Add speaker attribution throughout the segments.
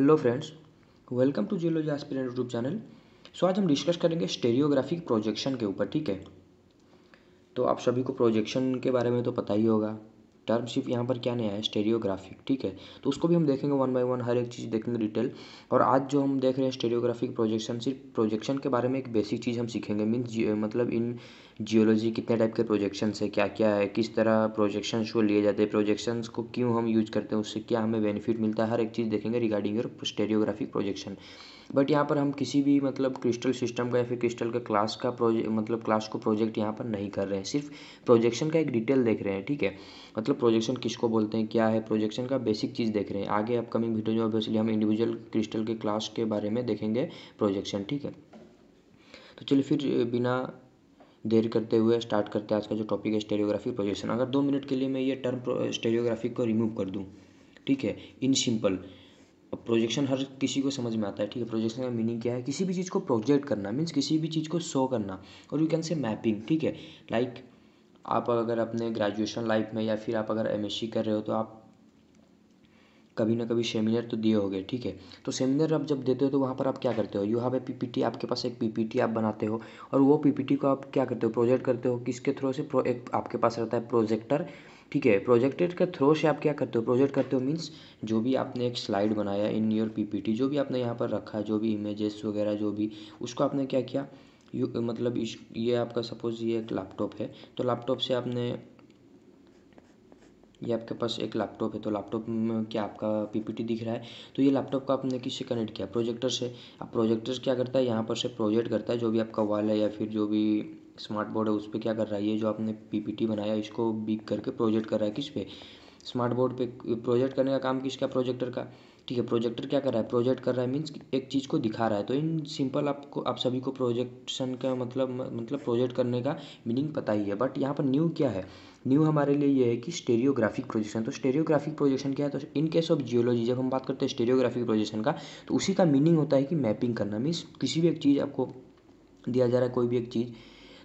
Speaker 1: Hello friends welcome to geology aspirant YouTube channel so आज हम discuss करेंगे stereographic projection के ऊपर ठीक है तो आप सभी को प्रोजेक्शन के बारे में तो पता ही होगा टर्म सिर्फ यहाँ पर क्या नया है स्टेरियोग्राफिक ठीक है तो उसको भी हम देखेंगे वन बाय वन हर एक चीज़ देखेंगे डिटेल और आज जो हम देख रहे हैं स्टेरियोग्राफिक प्रोजेक्शन सिर्फ प्रोजेक्शन के बारे में एक बेसिक चीज़ हम सीखेंगे मीन्स मतलब इन जियोलॉजी कितने टाइप के प्रोजेक्शन है क्या क्या है किस तरह प्रोजेक्शन को लिए जाते हैं प्रोजेक्शंस को क्यों हम यूज करते हैं उससे क्या हमें बेनिफिट मिलता है हर एक चीज़ देखेंगे regarding your stereographic projection but यहाँ पर हम किसी भी मतलब क्रिस्टल सिस्टम का या फिर क्रिस्टल का क्लास का प्रोजेक्ट मतलब क्लास को प्रोजेक्ट यहाँ पर नहीं कर रहे हैं सिर्फ प्रोजेक्शन का एक डिटेल देख रहे हैं ठीक है मतलब प्रोजेक्शन किसको बोलते हैं क्या है प्रोजेक्शन का बेसिक चीज़ देख रहे हैं आगे अपकमिंग वीडियो जो ऑब्वियसली हम इंडिविजुअल क्रिस्टल के क्लास के बारे में देखेंगे प्रोजेक्शन ठीक है तो चलिए फिर बिना देर करते हुए स्टार्ट करते हैं आज का जो टॉपिक है स्टेरियोग्राफी प्रोजेक्शन अगर दो मिनट के लिए मैं ये टर्म स्टेरियोग्राफिक को रिमूव कर दूँ ठीक है इन सिंपल प्रोजेक्शन हर किसी को समझ में आता है ठीक है प्रोजेक्शन का मीनिंग क्या है किसी भी चीज़ को प्रोजेक्ट करना मीन्स किसी भी चीज़ को शो करना और यू कैन से मैपिंग ठीक है लाइक आप अगर अपने ग्रेजुएशन लाइफ में या फिर आप अगर एम कर रहे हो तो आप कभी ना कभी सेमिनार तो दिए होगे ठीक है तो सेमिनार आप जब देते हो तो वहाँ पर आप क्या करते हो यू हैव ए पीपीटी आपके पास एक पीपीटी आप बनाते हो और वो पीपीटी को आप क्या करते हो प्रोजेक्ट करते हो किसके थ्रू से प्रो एक आपके पास रहता है प्रोजेक्टर ठीक है प्रोजेक्टर के थ्रो से आप क्या करते हो प्रोजेक्ट करते हो मीन्स जो भी आपने एक स्लाइड बनाया इन योर पी जो भी आपने यहाँ पर रखा है जो भी इमेजेस वगैरह जो भी उसको आपने क्या किया यू मतलब इस ये आपका सपोज़ ये एक लैपटॉप है तो लैपटॉप से आपने ये आपके पास एक लैपटॉप है तो लैपटॉप में क्या आपका पीपीटी दिख रहा है तो ये लैपटॉप का आपने किससे कनेक्ट किया प्रोजेक्टर से अब प्रोजेक्टर क्या करता है यहाँ पर से प्रोजेक्ट करता है जो भी आपका वाल है या फिर जो भी स्मार्ट बोर्ड है उस पर क्या कर रहा है ये जो आपने पीपीटी बनाया इसको बीक करके प्रोजेक्ट कर रहा है किस पे स्मार्ट बोर्ड पे प्रोजेक्ट करने का काम किसका प्रोजेक्टर का ठीक है प्रोजेक्टर क्या कर रहा है प्रोजेक्ट कर रहा है मीन्स एक चीज़ को दिखा रहा है तो इन सिंपल आपको आप सभी को प्रोजेक्शन का मतलब मतलब प्रोजेक्ट करने का मीनिंग पता ही है बट यहाँ पर न्यू क्या है न्यू हमारे लिए ये है कि स्टेरियोग्राफिक प्रोजेक्शन तो स्टेरियोग्राफिक प्रोजेक्शन क्या है तो इन केस ऑफ जियोलॉजी जब हम बात करते हैं स्टेरियोग्राफिक प्रोजेक्शन का तो उसी का मीनिंग होता है कि मैपिंग करना मीन्स किसी भी एक चीज़ आपको दिया जा रहा है कोई भी एक चीज़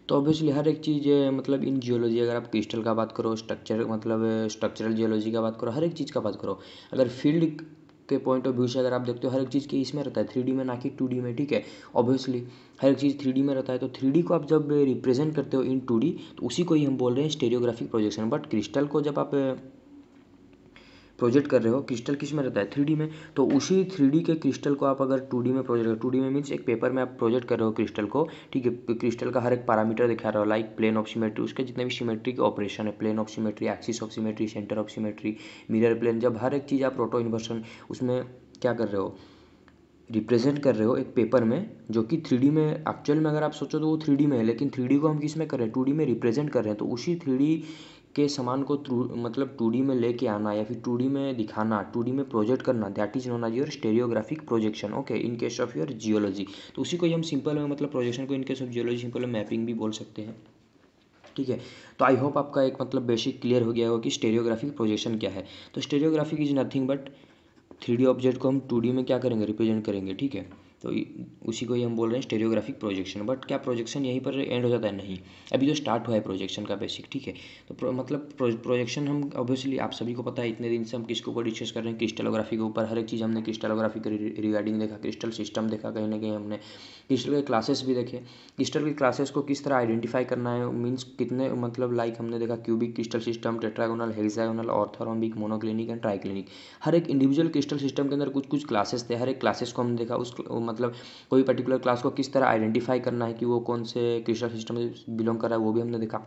Speaker 1: तो ऑब्वियसली हर एक चीज़ मतलब इन जियोलॉजी अगर आप क्रिस्टल का बात करो स्ट्रक्चर मतलब स्ट्रक्चरल जियोलॉजी का बात करो हर एक चीज़ का बात करो अगर फील्ड के पॉइंट ऑफ व्यू से अगर आप देखते हो हर एक चीज़ के इसमें रहता है थ्री डी में ना कि टू डी में ठीक है ऑब्वियसली हर एक चीज़ थ्री डी में रहता है तो थ्री डी को आप जब रिप्रेजेंट करते हो इन टू डी तो उसी को ही हम बोल रहे हैं स्टेरियोग्राफिक प्रोजेक्शन बट क्रिस्टल को जब आप प्रोजेक्ट कर रहे हो क्रिस्टल किस में रहता है थ्री में तो उसी थ्री के क्रिस्टल को आप अगर टू में प्रोजेक्ट टू में मीन्स एक पेपर में आप प्रोजेक्ट कर रहे हो क्रिस्टल को ठीक है क्रिस्टल का हर एक पैरामीटर दिखा रहे हो लाइक प्लेन ऑफ सीमेट्री उसके जितने भी सीमेट्री के ऑपरेशन है plane of symmetry axis of symmetry centre of symmetry mirror plane जब हर एक चीज़ आप रोटो इन्वर्सन उसमें क्या कर रहे हो रिप्रेजेंट कर रहे हो एक पेपर में जो कि थ्री में एक्चुअल में अगर आप सोचो तो वो थ्री में है लेकिन थ्री को हम किस में कर रहे हैं टू में रिप्रेजेंट कर रहे हैं तो उसी थ्री के सामान को मतलब टू डी में लेके आना या फिर टू डी में दिखाना टू डी में प्रोजेक्ट करना that is known as your stereographic projection okay in case of your geology तो उसी को ही हम सिंपल में मतलब प्रोजेक्शन को in case of geology simple में मैपिंग भी बोल सकते हैं ठीक है तो आई होप आपका एक मतलब बेसिक क्लियर हो गया होगा कि स्टेरियोग्राफिक प्रोजेक्शन क्या है तो stereographic is nothing but three D object को हम टू डी में क्या करेंगे रिप्रेजेंट करेंगे ठीक है तो उसी को ही हम बोल रहे हैं स्टेरियोग्राफिक प्रोजेक्शन बट क्या प्रोजेक्शन यहीं पर एंड हो जाता है नहीं अभी जो तो स्टार्ट हुआ है प्रोजेक्शन का बेसिक ठीक है तो प्रो, मतलब प्रोजेक्शन हम ऑब्वियसली आप सभी को पता है इतने दिन से हम किसके ऊपर डिस्कस कर रहे हैं क्रिस्टलोग्राफी के ऊपर हर एक चीज़ हमने क्रिस्टलोग्राफी के रिगार्डिंग देखा क्रिस्टल सिस्टम देखा कहीं ना कहीं हमने क्रिस्टल के क्लासेस भी देखे क्रिस्टल के क्लासेस को किस तरह आइडेंटिफाई करना है मीन्स कितने मतलब लाइक हमने देखा cubic crystal system tetragonal hexagonal orthorhombic monoclinic and triclinic हर एक इंडिविजुअल क्रिस्टल सिस्टम के अंदर कुछ कुछ क्लासेस थे हर एक क्लासेस को हमने देखा उस मतलब कोई पर्टिकुलर क्लास को किस तरह आइडेंटिफ़ाई करना है कि वो कौन से क्रिस्टल सिस्टम में बिलोंग कर रहा है वो भी हमने देखा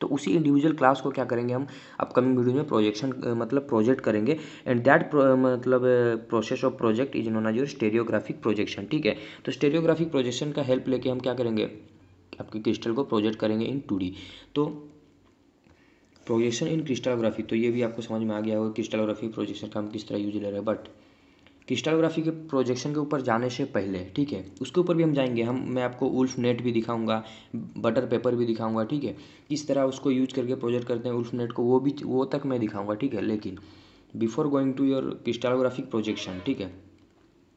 Speaker 1: तो उसी इंडिविजुअल क्लास को क्या करेंगे हम अपकमिंग वीडियो में प्रोजेक्शन मतलब प्रोजेक्ट करेंगे एंड दैट मतलब process of project is known as your stereographic projection ठीक है तो स्टेरियोग्राफिक प्रोजेक्शन का हेल्प लेके हम क्या करेंगे आपके क्रिस्टल को प्रोजेक्ट करेंगे इन टू तो प्रोजेक्शन इन क्रिस्टलोग्राफी तो ये भी आपको समझ में आ गया होगा क्रिस्टलोग्राफी प्रोजेक्शन का हम किस तरह यूज ले रहे हैं बट क्रिस्टलोग्राफी के प्रोजेक्शन के ऊपर जाने से पहले ठीक है उसके ऊपर भी हम जाएंगे हम मैं आपको उल्फ नेट भी दिखाऊँगा बटर पेपर भी दिखाऊंगा ठीक है किस तरह उसको यूज करके प्रोजेक्ट करते हैं उल्फ नेट को वो भी वो तक मैं दिखाऊँगा ठीक है लेकिन before going to your crystallographic projection ठीक है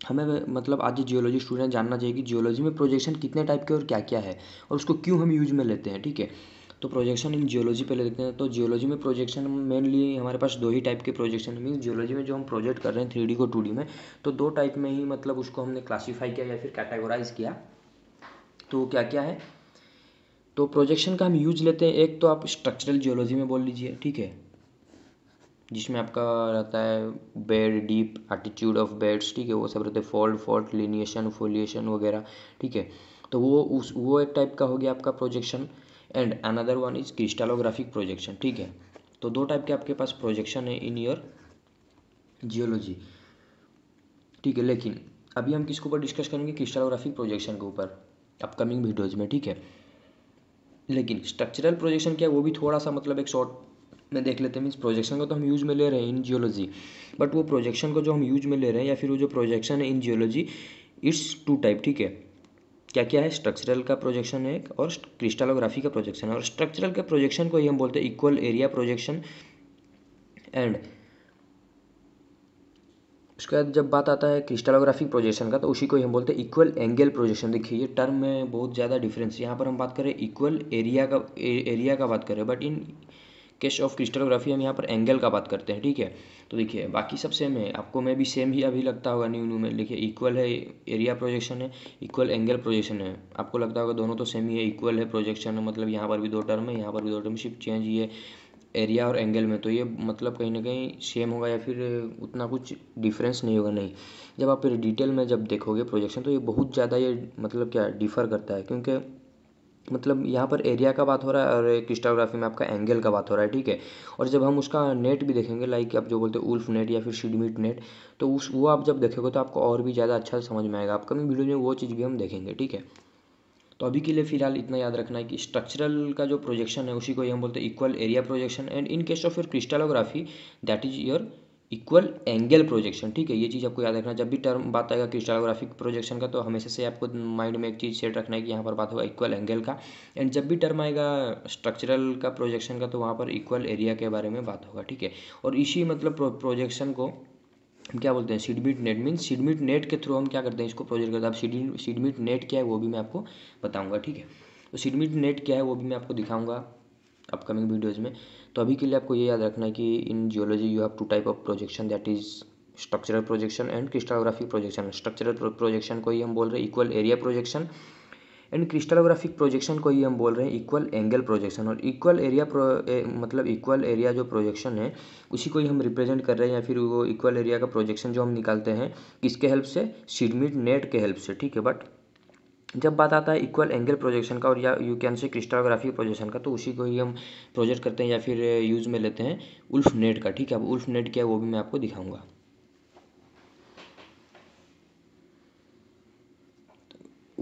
Speaker 1: हमें मतलब आज जियोलॉजी स्टूडेंट जानना चाहिए कि जियोलॉजी में प्रोजेक्शन कितने टाइप के और क्या क्या है और उसको क्यों हम यूज में लेते हैं ठीक है तो प्रोजेक्शन इन जियोलॉजी पहले देखते हैं तो जियोलॉजी में प्रोजेक्शन मेनली हमारे पास दो ही टाइप के प्रोजेक्शन मीन जियोलॉजी में जो हम प्रोजेक्ट कर रहे हैं थ्री को टू में तो दो टाइप में ही मतलब उसको हमने क्लासीफाई किया या फिर कैटेगोराइज किया तो क्या क्या है तो प्रोजेक्शन का हम यूज लेते हैं एक तो आप स्ट्रक्चरल जियोलॉजी में बोल लीजिए ठीक है जिसमें आपका रहता है bed dip attitude of beds ठीक है वो सब रहते हैं फॉल्ट फॉल्ट लिनिएशन फोलिएशन वगैरह ठीक है तो वो उस वो एक टाइप का हो गया आपका projection and another one is crystallographic projection ठीक है तो दो टाइप के आपके पास प्रोजेक्शन है इन योर जियोलॉजी ठीक है लेकिन अभी हम किसके ऊपर डिस्कस करेंगे क्रिस्टालोग्राफिक प्रोजेक्शन के ऊपर अपकमिंग वीडियोज में ठीक है लेकिन स्ट्रक्चरल प्रोजेक्शन क्या है वो भी थोड़ा सा मतलब एक शॉर्ट में देख लेते हैं मीन्स प्रोजेक्शन का तो हम यूज में ले रहे हैं इन जियोलॉजी बट वो प्रोजेक्शन को जो हम यूज में ले रहे हैं या फिर वो जो प्रोजेक्शन है in geology it's two type ठीक है क्या क्या है स्ट्रक्चरल का प्रोजेक्शन है एक और क्रिस्टालोग्राफी का प्रोजेक्शन है और स्ट्रक्चरल के प्रोजेक्शन को ही हम बोलते हैं इक्वल एरिया प्रोजेक्शन एंड उसके बाद जब बात आता है क्रिस्टालोग्राफिक प्रोजेक्शन का तो उसी को ही हम बोलते हैं इक्वल एंगल प्रोजेक्शन देखिए ये टर्म में बहुत ज़्यादा डिफरेंस है यहाँ पर हम बात करें इक्वल एरिया का ए, एरिया का बात करें but in case of crystallography हम यहाँ पर एंगल का बात करते हैं ठीक है तो देखिए बाकी सब सेम है आपको मैं भी सेम ही अभी लगता होगा न्यू न्यू में देखिए इक्वल है एरिया प्रोजेक्शन है इक्वल एंगल प्रोजेक्शन है आपको लगता होगा दोनों तो सेम ही है इक्वल है प्रोजेक्शन है मतलब यहाँ पर भी दो टर्म है यहाँ पर भी दो टर्म सिर्फ चेंज ही है एरिया और एंगल में तो ये मतलब कहीं ना कहीं सेम होगा या फिर उतना कुछ डिफरेंस नहीं होगा नहीं जब आप फिर डिटेल में जब देखोगे प्रोजेक्शन तो ये बहुत ज़्यादा ये मतलब क्या डिफ़र करता है क्योंकि मतलब यहाँ पर एरिया का बात हो रहा है और एक में आपका एंगल का बात हो रहा है ठीक है और जब हम उसका नेट भी देखेंगे लाइक आप जो बोलते हैं उल्फ नेट या फिर शिडमिट नेट तो उस वो आप जब देखेंगे तो आपको और भी ज़्यादा अच्छा समझ में आएगा अपकमिंग वीडियो में वो चीज़ भी हम देखेंगे ठीक है तो अभी के लिए फिलहाल इतना याद रखना है कि स्ट्रक्चरल का जो प्रोजेक्शन है उसी को ही हम बोलते हैं equal area projection and in case of your crystallography that is your equal angle projection ठीक है ये चीज़ आपको याद रखना जब भी टर्म बात आएगा क्रिस्टलोग्राफिक प्रोजेक्शन का तो हमेशा से आपको माइंड में एक चीज़ सेट रखना है कि यहाँ पर बात होगा इक्वल एंगल का एंड जब भी टर्म आएगा स्ट्रक्चरल का प्रोजेक्शन का तो वहाँ पर इक्वल एरिया के बारे में बात होगा ठीक है और इसी मतलब प्रोजेक्शन को हम क्या बोलते हैं Schmidt net mean Schmidt net के थ्रू हम क्या करते हैं इसको प्रोजेक्ट करते हैं अब सीडमिट नेट क्या है वो भी मैं आपको बताऊँगा ठीक है तो सीडमिट नेट क्या है वो भी मैं आपको दिखाऊँगा अपकमिंग वीडियोज़ में तो अभी के लिए आपको ये याद रखना है कि in geology you have two type of projection that is structural projection and crystallographic projection structural projection को ही हम बोल रहे हैं equal area projection and crystallographic projection को ही हम बोल रहे हैं इक्वल एंगल प्रोजेक्शन और इक्वल एरिया मतलब इक्वल एरिया जो प्रोजेक्शन है उसी को ही हम रिप्रेजेंट कर रहे हैं या फिर वो इक्वल एरिया का प्रोजेक्शन जो हम निकालते हैं किसके हेल्प से सिडमिट नेट के हेल्प से ठीक है बट जब बात आता है इक्वल एंगल प्रोजेक्शन का और या यू कैन से क्रिस्टोग्राफी प्रोजेक्शन का तो उसी को ही हम प्रोजेक्ट करते हैं या फिर यूज़ uh, में लेते हैं उल्फ नेट का ठीक है अब उल्फ नेट क्या है वो भी मैं आपको दिखाऊंगा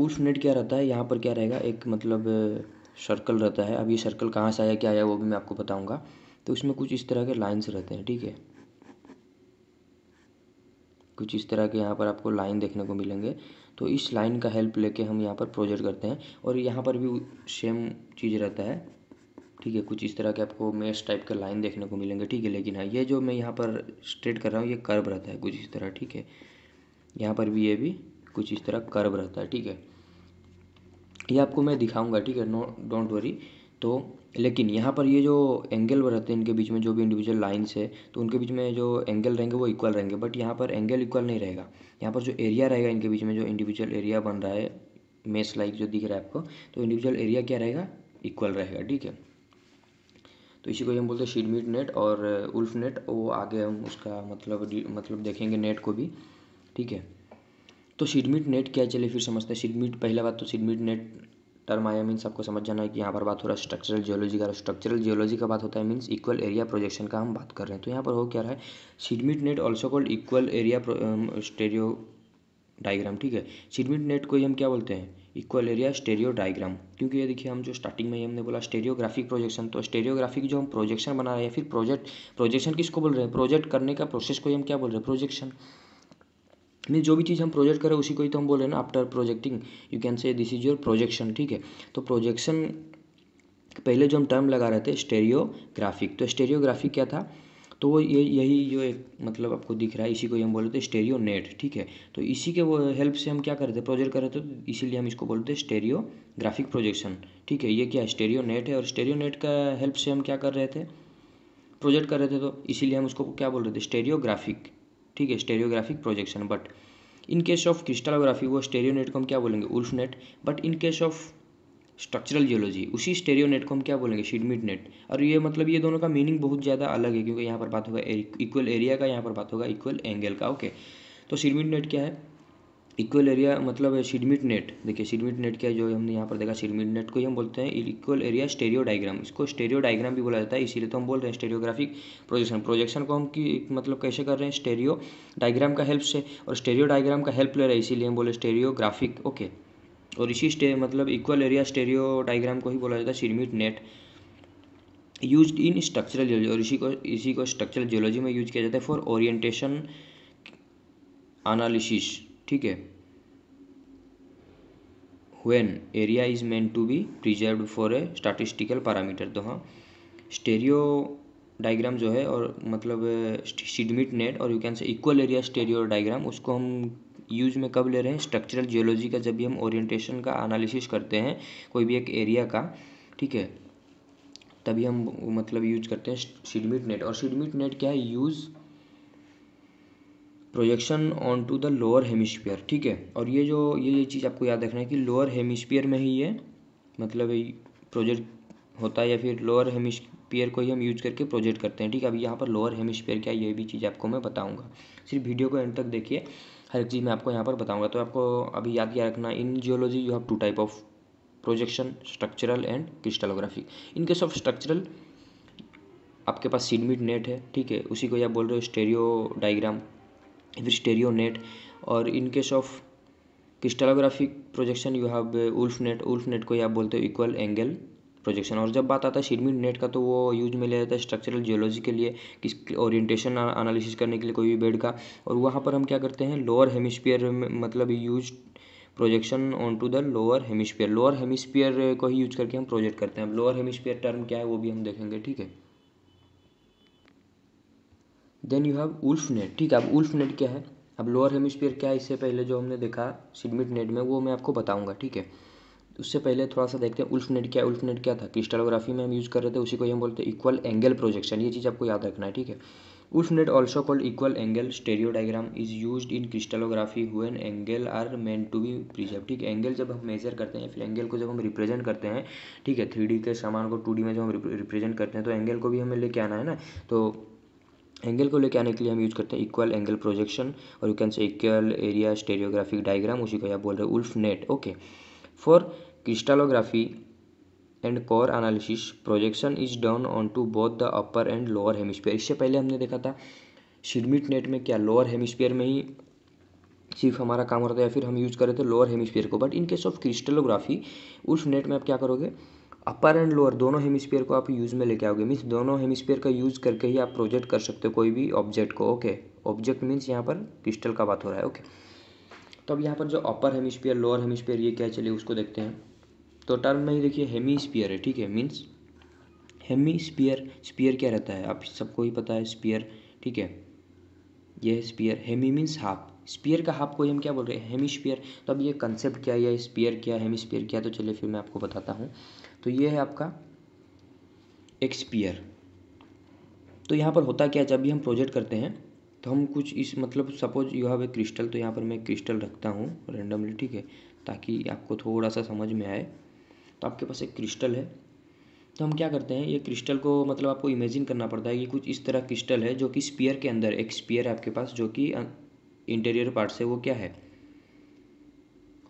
Speaker 1: उल्फ नेट क्या रहता है यहाँ पर क्या रहेगा एक मतलब सर्कल uh, रहता है अब ये सर्कल कहाँ से आया क्या आया वो भी मैं आपको बताऊँगा तो इसमें कुछ इस तरह के लाइन्स रहते हैं ठीक है कुछ इस तरह के यहाँ पर आपको लाइन देखने को मिलेंगे तो इस लाइन का हेल्प लेके हम यहाँ पर प्रोजेक्ट करते हैं और यहाँ पर भी सेम चीज़ रहता है ठीक है कुछ इस तरह के आपको मेस टाइप का लाइन देखने को मिलेंगे ठीक है लेकिन हाँ ये जो मैं यहाँ पर स्ट्रेट कर रहा हूँ ये कर्व रहता है कुछ इस तरह ठीक है यहाँ पर भी ये भी कुछ इस तरह कर्व रहता है ठीक है ये आपको मैं दिखाऊंगा ठीक है नो डोंट वरी तो लेकिन यहाँ पर ये जो एंगल रहते हैं इनके बीच में जो भी इंडिविजुअल लाइन्स है तो उनके बीच में जो एंगल रहेंगे वो इक्वल रहेंगे बट यहाँ पर एंगल इक्वल नहीं रहेगा यहाँ पर जो एरिया रहेगा इनके बीच में जो इंडिविजुअल एरिया बन रहा है मेस लाइक जो दिख रहा है आपको तो इंडिविजुअल एरिया क्या रहेगा इक्वल रहेगा ठीक है तो इसी को हम बोलते हैं शीडमीट नेट और उल्फ नेट वो आगे हम उसका मतलब मतलब देखेंगे नेट को भी ठीक है तो शीडमीट नेट क्या चले फिर समझते हैं शीडमीट पहला बात तो शीडमीट नेट टर्म आया मीन्स आपको समझ जाना है कि यहाँ पर बात हो रहा है स्ट्रक्चरल जियोलॉजी का स्ट्रक्चरल जियोलॉजी का बात होता है मीन्स इक्वल एरिया प्रोजेक्शन का हम बात कर रहे हैं तो यहाँ पर हो क्या रहा है Schmidt net also called equal area stereo diagram ठीक है सिडमिट नेट को ही हम क्या बोलते हैं इक्वल एरिया स्टेरियो डायग्राम क्योंकि ये देखिए हम जो स्टार्टिंग में ही हमने बोला स्टेरियोग्राफिक प्रोजेक्शन तो स्टेरियोग्राफिक जो हम प्रोजेक्शन बना रहे हैं फिर प्रोजेक्ट प्रोजेक्शन किसको बोल रहे हैं प्रोजेक्ट करने का प्रोसेस को हम क्या बोल रहे हैं प्रोजेक्शन मीन जो भी चीज़ हम प्रोजेक्ट करें उसी को ही तो हम बोल हैं ना after projecting you can say this is your projection ठीक है तो प्रोजेक्शन पहले जो हम टर्म लगा रहे थे स्टेरियोग्राफिक तो स्टेरियोग्राफिक क्या था तो वो ये यही जो एक मतलब आपको दिख रहा है इसी को हम बोलते हैं स्टेरियो नेट ठीक है तो इसी के वो हेल्प से हम क्या करते हैं प्रोजेक्ट कर रहे थे तो इसीलिए हम इसको बोलते हैं स्टेरियोग्राफिक प्रोजेक्शन ठीक है ये क्या स्टेरियो नेट है और स्टेरियो नेट का हेल्प से हम क्या कर रहे थे प्रोजेक्ट कर रहे थे तो इसीलिए हम उसको क्या बोल रहे थे स्टेरियोग्राफिक ठीक है stereographic projection but in case of crystallography वो स्टेरियोनेट को हम क्या बोलेंगे net but in case of structural geology उसी स्टेरियोनेट को हम क्या बोलेंगे शिडमिट नेट और ये मतलब ये दोनों का मीनिंग बहुत ज़्यादा अलग है क्योंकि यहाँ पर बात होगा इक्वल एरिया का यहाँ पर बात होगा इक्वल एंगल का ओके तो शिडमिट नेट क्या है इक्वल एरिया मतलब सिडमिट नेट देखिए सिडमिट नेट क्या जो हमने यहाँ पर देखा सिडमिट नेट को ही हम बोलते हैं इक्वल एरिया स्टेरियो डायग्राम इसको स्टेरियो डायग्राम भी बोला जाता है इसीलिए तो हम बोल रहे हैं स्टेरियोग्राफिक प्रोजेक्शन प्रोजेक्शन को हम की मतलब कैसे कर रहे हैं स्टेरियो डायग्राम का हेल्प से और स्टेरियो डायग्राम का हेल्प ले रहे हैं इसीलिए हम बोले स्टेरियोग्राफिक ओके और इसी स्टे मतलब इक्वल एरिया स्टेरियो डायग्राम को ही बोला जाता है Schmidt net use in structural geology और इसी को इसी को स्ट्रक्चरल जियोलॉजी में यूज किया जाता है फॉर ओरिएंटेशन एनालिसिस ठीक है when area is meant to be preserve for a statistical parameter तो हाँ स्टेरियो डायग्राम जो है और मतलब सिडमिट नेट और you can say equal area stereo diagram उसको हम यूज में कब ले रहे हैं स्ट्रक्चरल जियोलॉजी का जब भी हम ओरिएंटेशन का एनालिसिस करते हैं कोई भी एक एरिया का ठीक है तभी हम मतलब यूज करते हैं सिडमिट नेट और सिडमिट नेट क्या है use projection on to the lower hemisphere ठीक है और ये जो ये ये चीज़ आपको याद रखना है कि लोअर हेमिस्फीयर में ही ये मतलब प्रोजेक्ट होता है या फिर लोअर हेमिस्फीयर को ही हम यूज करके प्रोजेक्ट करते हैं ठीक है अब यहाँ पर लोअर हेमिस्फीयर क्या ये भी चीज़ आपको मैं बताऊँगा सिर्फ वीडियो को एंड तक देखिए हर एक चीज़ मैं आपको यहाँ पर बताऊँगा तो आपको अभी याद क्या रखना in geology you have two type of projection structural and crystallography in case of structural आपके पास सिडमिट नेट है ठीक है उसी को या बोल रहे हो स्टेरियो डायग्राम स्टेरियो नेट और in case of crystallographic projection you have uh, Wulff net Wulff net को आप बोलते हो इक्वल एंगल प्रोजेक्शन और जब बात आता है शिडमिट नेट का तो वो यूज में लिया जाता है स्ट्रक्चरल जियोलॉजी के लिए किस ओरिएंटेशन एनालिसिस करने के लिए कोई भी बेड का और वहाँ पर हम क्या करते हैं लोअर हेमिस्फीयर में मतलब use projection on to the lower hemisphere lower hemisphere को ही यूज करके हम प्रोजेक्ट करते हैं अब लोअर हेमिस्फीयर टर्म क्या है वो भी हम देखेंगे ठीक है then you have Wulff net ठीक है अब उल्फ नेट क्या है अब लोअर हेमिस्फीयर क्या है इससे पहले जो हमने देखा सिडमिट नेट में वो मैं आपको बताऊंगा ठीक है उससे पहले थोड़ा सा देखते हैं उल्फ नेट क्या उल्फ नेट क्या था क्रिस्टलोग्राफी में हम यूज़ कर रहे थे उसी को हम बोलते हैं इक्वल एंगल प्रोजेक्शन ये चीज़ आपको याद रखना है ठीक है Wulff net also called equal angle stereo diagram is use in crystallography when angle are meant to be preserve ठीक है एंगल जब हम मेजर करते हैं फिर एंगल को जब हम रिप्रेजेंट करते हैं ठीक है थ्री के सामान को टू में जब हम रिप्रेजेंट करते हैं तो एंगल को भी हमें लेके आना है ना तो एंगल को लेकर आने के लिए हम यूज़ करते हैं इक्वल एंगल प्रोजेक्शन और you can say equal area stereographic diagram उसी को आप बोल रहे हैं Wulff net okay for crystallography and core analysis projection is done on to both the upper and lower hemisphere इससे पहले हमने देखा था सिडमिट नेट में क्या लोअर हेमिस्फीयर में ही सिर्फ हमारा काम होता है या फिर हम यूज़ कर रहे थे लोअर हेमिस्फीयर को but in case of crystallography Wulff net में आप क्या करोगे अपर एंड लोअर दोनों हेमिस्फीयर को आप यूज़ में लेके आओगे मीन्स दोनों हेमिस्फीयर का यूज़ करके ही आप प्रोजेक्ट कर सकते हो कोई भी ऑब्जेक्ट को ओके ऑब्जेक्ट मीन्स यहाँ पर क्रिस्टल का बात हो रहा है ओके तो अब यहाँ पर जो अपर हेमिस्फीयर लोअर हेमिस्फीयर ये क्या चलिए उसको देखते हैं तो टर्म में ही देखिए हेमिस्फीयर है ठीक है मीन्स हेमिस्फीयर स्पीयर क्या रहता है आप सबको ही पता है स्पीयर ठीक है ये है sphere hemi means half sphere का हाफ को हम क्या बोल रहे हैं हेमिस्फीयर तो अब ये कंसेप्ट क्या है स्पीयर क्या हेमिस्फीयर क्या तो चलिए फिर मैं आपको बताता हूँ तो ये है आपका एक्सपियर तो यहाँ पर होता क्या जब भी हम प्रोजेक्ट करते हैं तो हम कुछ इस मतलब suppose you have a crystal तो यहाँ पर मैं क्रिस्टल रखता हूँ रेंडमली ठीक है ताकि आपको थोड़ा सा समझ में आए तो आपके पास एक क्रिस्टल है तो हम क्या करते हैं ये क्रिस्टल को मतलब आपको इमेजिन करना पड़ता है कि कुछ इस तरह क्रिस्टल है जो कि स्पीयर के अंदर एक स्पीयर है आपके पास जो कि इंटीरियर अं, पार्ट से वो क्या है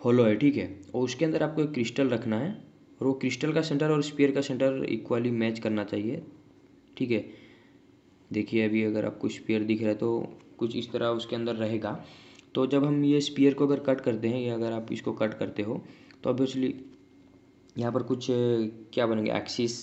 Speaker 1: होलो है ठीक है और उसके अंदर आपको एक क्रिस्टल रखना है और वो क्रिस्टल का सेंटर और स्पेयर का सेंटर इक्वली मैच करना चाहिए ठीक है देखिए अभी अगर आपको स्पेयर दिख रहा है तो कुछ इस तरह उसके अंदर रहेगा तो जब हम ये स्पेयर को अगर कट करते हैं या अगर आप इसको कट करते हो तो ऑब्वियसली यहाँ पर कुछ क्या बनेंगे एक्सिस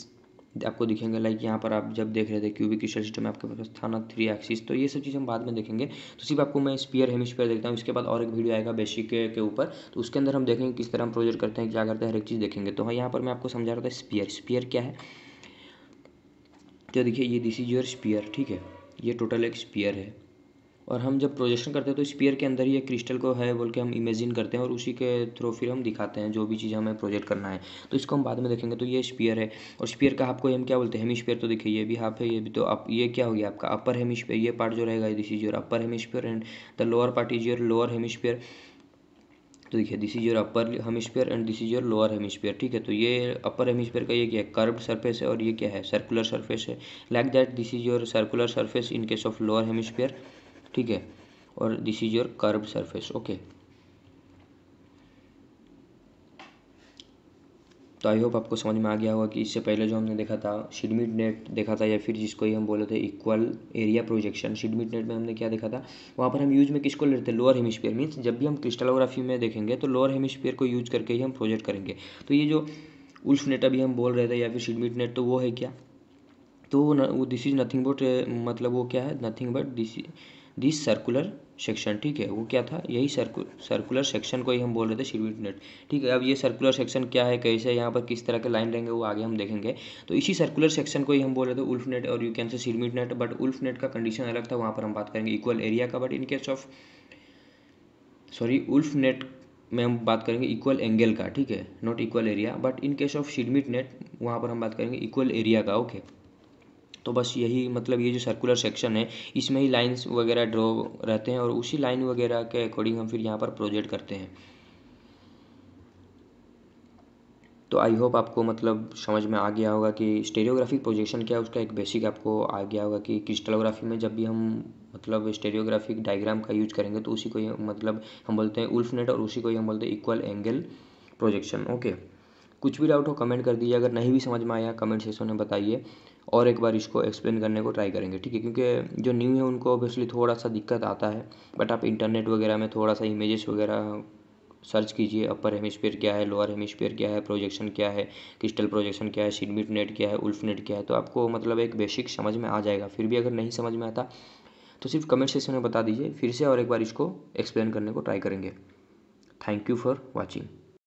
Speaker 1: आपको दिखेंगे लाइक यहाँ पर आप जब देख रहे थे क्यूबिक क्रिस्टल सिस्टम आपके पास थाना थ्री एक्सिस तो ये सब चीज़ हम बाद में देखेंगे तो सिर्फ आपको मैं स्पीयर हेमिस्पीयर देखता हूँ इसके बाद और एक वीडियो आएगा बेसिक के ऊपर तो उसके अंदर हम देखेंगे किस तरह हम प्रोजेक्ट करते हैं क्या करते हैं हर एक चीज़ देखेंगे तो हाँ यहाँ पर मैं आपको समझा रहा था स्पीयर स्पीयर क्या है तो देखिए ये दिस इज योर स्पीयर ठीक है ये टोटल एक स्पीयर है और हम जब प्रोजेक्शन करते हैं तो स्पीयर के अंदर ही एक क्रिस्टल को है बोल के हम इमेजिन करते हैं और उसी के थ्रू फिर हम दिखाते हैं जो भी चीज़ हमें प्रोजेक्ट करना है तो इसको हम बाद में देखेंगे तो ये स्पीयर है और स्पीयर का आपको हम क्या बोलते हैं हेमी तो देखिए ये भी हाफ है ये भी तो आप ये क्या हो गया आपका अपर हेमिस्फीयर ये पार्ट जो रहेगा this is your upper hemisphere and the lower part is your lower hemisphere तो देखिए this is your upper hemisphere and this is your lower hemisphere ठीक है तो ये अपर हेमिस्फीयर का ये क्या है कर्व सरफेस है और ये क्या है सर्कुलर सरफेस है like that this is your circular surface in case of lower hemisphere ठीक है और this is your curve surface okay तो आई होप आपको समझ में आ गया होगा कि इससे पहले जो हमने देखा था सिडमिट नेट देखा था या फिर जिसको ही हम बोले थे equal area projection Schmidt net में हमने क्या देखा था वहाँ पर हम यूज में किसको लेते हैं लोअर हेमिस्फीयर मीन्स जब भी हम क्रिस्टलोग्राफी में देखेंगे तो लोअर हेमिस्फीयर को यूज करके ही हम प्रोजेक्ट करेंगे तो ये जो उल्फ नेट अभी हम बोल रहे थे या फिर सिडमिट नेट तो वो है क्या तो वो दिस इज़ नथिंग बट मतलब वो क्या है nothing but this this circular section ठीक है वो क्या था यही सर्कु सर्कुलर सेक्शन को ही हम बोल रहे थे शिविट नेट ठीक है अब ये सर्कुलर सेक्शन क्या है कैसे यहाँ पर किस तरह के लाइन रहेंगे वो आगे हम देखेंगे तो इसी सर्कुलर सेक्शन को ही हम बोल रहे थे उल्फ नेट और you can say Schmidt net but Wulff net का कंडीशन अलग था वहाँ पर हम बात करेंगे इक्वल एरिया का but in case of sorry Wulff net में हम बात करेंगे इक्वल एंगल का ठीक है not equal area but in case of Schmidt net वहाँ पर हम बात करेंगे इक्वल एरिया का ओके okay? तो बस यही मतलब ये जो सर्कुलर सेक्शन है इसमें ही लाइन्स वगैरह ड्रॉ रहते हैं और उसी लाइन वगैरह के अकॉर्डिंग हम फिर यहाँ पर प्रोजेक्ट करते हैं तो आई होप आपको मतलब समझ में आ गया होगा कि स्टेरियोग्राफिक प्रोजेक्शन क्या है उसका एक बेसिक आपको आ गया होगा कि क्रिस्टलोग्राफी में जब भी हम मतलब स्टेरियोग्राफिक डायग्राम का यूज करेंगे तो उसी को ही मतलब हम बोलते हैं उल्फ नेट और उसी को ही हम बोलते हैं इक्वल एंगल प्रोजेक्शन ओके कुछ भी डाउट हो कमेंट कर दीजिए अगर नहीं भी समझ में आया कमेंट सेक्शन में बताइए और एक बार इसको एक्सप्लेन करने को ट्राई करेंगे ठीक है क्योंकि जो न्यू है उनको ऑब्वियसली थोड़ा सा दिक्कत आता है बट आप इंटरनेट वगैरह में थोड़ा सा इमेजेस वगैरह सर्च कीजिए अपर हेमिस्फेयर क्या है लोअर हेमिसफेयर क्या है प्रोजेक्शन क्या है क्रिस्टल प्रोजेक्शन क्या है सिडमिट नेट क्या है उल्फ नेट क्या है तो आपको मतलब एक बेसिक समझ में आ जाएगा फिर भी अगर नहीं समझ में आता तो सिर्फ कमेंट सेक्शन में बता दीजिए फिर से और एक बार इसको एक्सप्लेन करने को ट्राई करेंगे थैंक यू फॉर वॉचिंग